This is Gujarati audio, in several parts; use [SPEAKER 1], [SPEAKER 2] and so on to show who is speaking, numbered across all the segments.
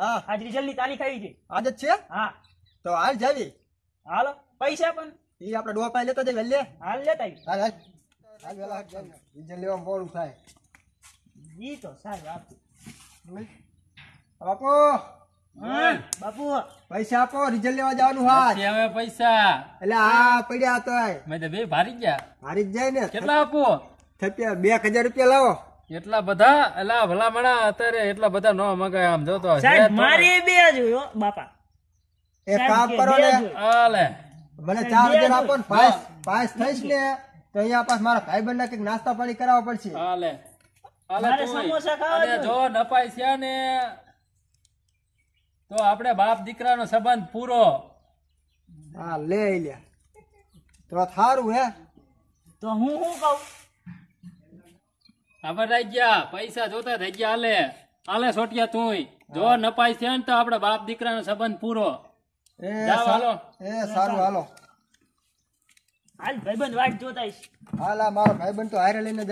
[SPEAKER 1] હા આજ રિઝલ્ટ ની તારીખ આવી છે આજ જ છે હા તો હાલ જાવી હાલો પૈસા પણ એ આપણે ડોર પાસે લેતા જઈએ વહેલે હાલ લેતા આવી હાલ હાલ હાલ વેલા રિઝલ્ટ લેવા મોડું થાય જી તો સાહેબ આપું બાપુ બાપુ પૈસા આપો રિઝલ્ટ લેવા જવાનું હા
[SPEAKER 2] હવે પૈસા એટલે આ પડ્યા તો મેં તો બે ભારી ગયા ભારી જ જાય ને કેટલા આપો થપ્યા બે હજાર રૂપિયા લાવો એટલા બધા એલા ભલામણા અત્યારે એટલા બધા નો મગાય આમ જોતો મારે
[SPEAKER 1] બે જોયો બાપા
[SPEAKER 2] એ કામ કરો ને આલે મને 4000 આપો ને પાસ
[SPEAKER 1] પાસ થઈશ ને તો અહીંયા પાસ મારા ભાઈબંધ ને કઈક નાસ્તા પાણી કરાવવા
[SPEAKER 2] પડશે આલે આલે સમોસા ખાવા જો નપાય છે ને તો આપણે બાપ દીકરાનો સંબંધ પૂરો
[SPEAKER 1] હા લે લે તો થારું હે તો હું શું કહું
[SPEAKER 2] ખબર રહી ગયા પૈસા જોતા થઈ ગયા હાલે હાલે સોટિયા તું જો નપાઈ છે ને તો આપડે બાપ દીકરા નો સંબંધ પૂરો એ સારું
[SPEAKER 1] હાલો હાલ લઈને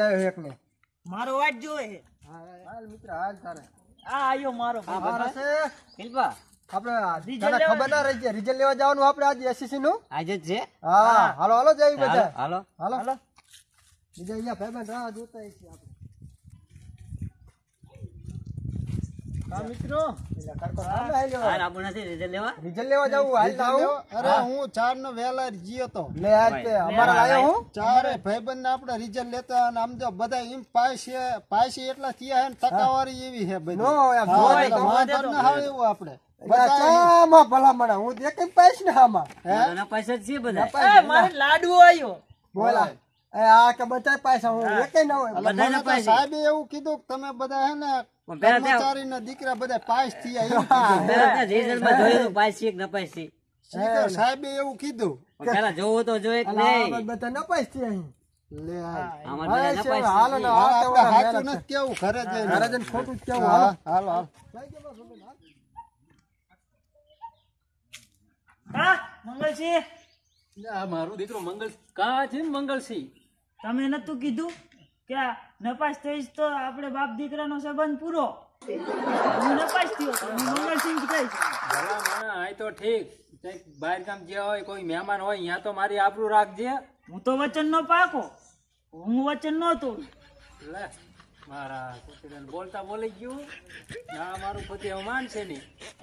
[SPEAKER 1] હાલ તારે આ આયો મારો ભાઈબંધ છે રહી છે રિઝલ્ટ લેવા જવાનું આપણે આજે નું હાલો હાલો જઈ બધા હાલો હાલો બીજા અહીંયા ભાઈબંધ રાહ જોતા આપડે ભલામણ હું દેખ પૈસ ને આમાં પૈસા
[SPEAKER 2] છે
[SPEAKER 1] લાડુ આવ્યો બોલા આ કે બધા પૈસા હું એક ના સાહેબ એવું કીધું તમે બધા હે ને કર્મચારીના
[SPEAKER 2] મંગલસિંહ મારું દીકરો મંગલ કા છે મંગલસિંહ તમે નતું કીધું કે નપાસ થઈશ તો આપણે બાપ દીકરાનો સંબંધ પૂરો હું નપાસ થયો હું મંગલસિંહ કહીશ અહીં તો ઠીક બહાર ગામ જ્યાં હોય કોઈ મહેમાન હોય ત્યાં તો મારી આપણું રાખજે હું તો વચન નો પાકો હું વચન નો તોડું લે મારા બોલતા બોલી ગયું ના મારું પતિ અવમાન છે ને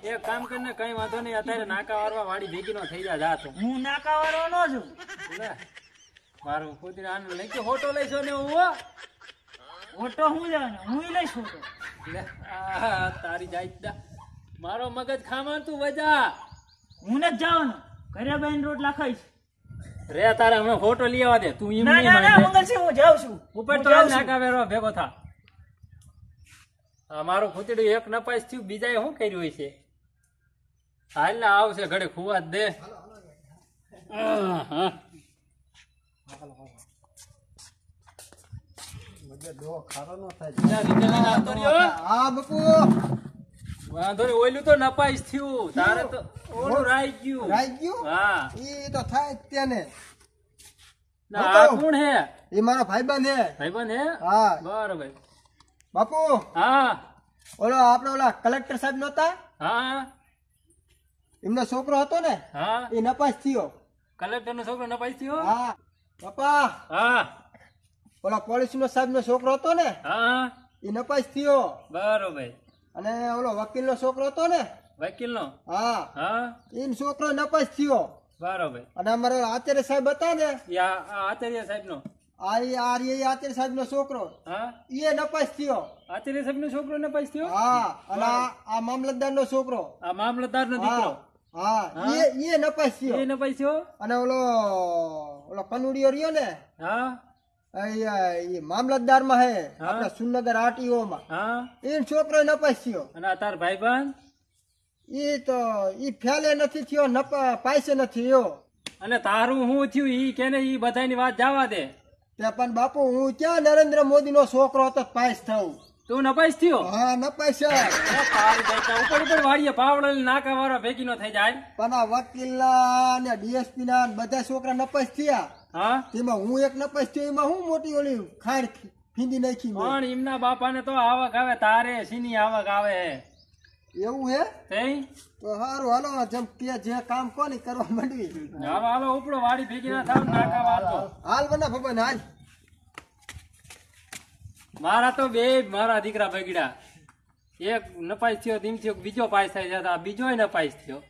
[SPEAKER 2] એ કામ કરીને કઈ વાંધો નહીં અત્યારે નાકા વારવા વાડી ભેગી નો થઈ જાય જાતો હું નાકા વારવા નો છું મારું કુતરી આનું લઈ કે હોટો લઈશો ને હું હોટો હું લેવાનો હું લઈશ હોટો તારી જાય મારો મગજ ખામાં તું વજા હું ને જવાનું ઘરે બેન રોટલા ખાઈશ રે તારે અમે ફોટો લઈ આવવા દે તું એમ નહીં ના ના હું જાઉં છું ઉપર તો નાકા વેરો ભેગો થા આ મારું ખૂતડું એક નપાસ થયું બીજાએ શું કર્યું હોય છે હાલ ને આવશે ઘડે ખુવા દે હા હા વાંધો તો નપાઈશ થયું ઓલું રાઈ ગયું
[SPEAKER 1] એ તો થાય તેને
[SPEAKER 2] ના આ હે એ મારો ભાઈબંધ હે ભાઈબંધ હે હા બરાબર
[SPEAKER 1] બાપુ હા ઓલો આપડે ઓલા કલેક્ટર સાહેબ નહોતા હા એમનો છોકરો હતો ને હા એ નપાસ થયો
[SPEAKER 2] કલેક્ટર નો છોકરો નપાસ થયો હા પપ્પા હા
[SPEAKER 1] ઓલા પોલીસ નો સાહેબ નો છોકરો હતો ને હા એ નપાસ થયો બરોબર અને ઓલો વકીલ નો છોકરો હતો ને વકીલ નો હા હા એનો છોકરો નપાસ થયો બરોબર અને અમારે આચાર્ય સાહેબ હતા ને
[SPEAKER 2] આચાર્ય આર નો
[SPEAKER 1] આચાર્ય સાહેબ નો છોકરો એ નપાસ થયો આચાર્ય સાહેબ નો છોકરો નપાસ થયો હા અને આ મામલતદાર નો છોકરો
[SPEAKER 2] આ મામલતદાર નો દીકરો હા
[SPEAKER 1] એ એ નપાસ્યો એ મામલતદાર માં હે આપડા સુનગર આરટીઓ માં છોકરો નપાસ્યો
[SPEAKER 2] અને તાર ભાઈબંધ
[SPEAKER 1] ઈ તો ઈ ફેલે નથી થયો નપા પૈસે નથી એવો
[SPEAKER 2] અને તારું હું થયું ઈ કેને ઈ બધાની વાત જવા દે
[SPEAKER 1] તે પણ બાપુ હું ક્યાં નરેન્દ્ર મોદી નો છોકરો હતો પાસ થવું તું નપાઈશ થયો હા નપાઈશ ઉપર
[SPEAKER 2] ઉપર વાળીએ પાવડલ નાકા વાળા ભેગી નો થઈ જાય
[SPEAKER 1] પણ આ વકીલ ને ડીએસપી ના બધા છોકરા નપાઈશ થયા હા તેમાં હું એક નપાઈશ થયો એમાં હું મોટી ઓલી ખાર ફીંદી
[SPEAKER 2] નાખી પણ એમના બાપાને તો આવક આવે તારે સીની આવક આવે એવું
[SPEAKER 1] હે તો હારું હાલો જેમ કે જે કામ કોની કરવા માંડવી હાલો
[SPEAKER 2] હાલો ઉપડો વાડી ભેગી ના થાવ નાકા વાળો
[SPEAKER 1] હાલ બના ભગવાન હાલ
[SPEAKER 2] મારા તો બે મારા દીકરા બગડ્યા એક નપાઈ થયો ધીમ થયો બીજો પાસ થઈ જતા બીજો નપાસ થયો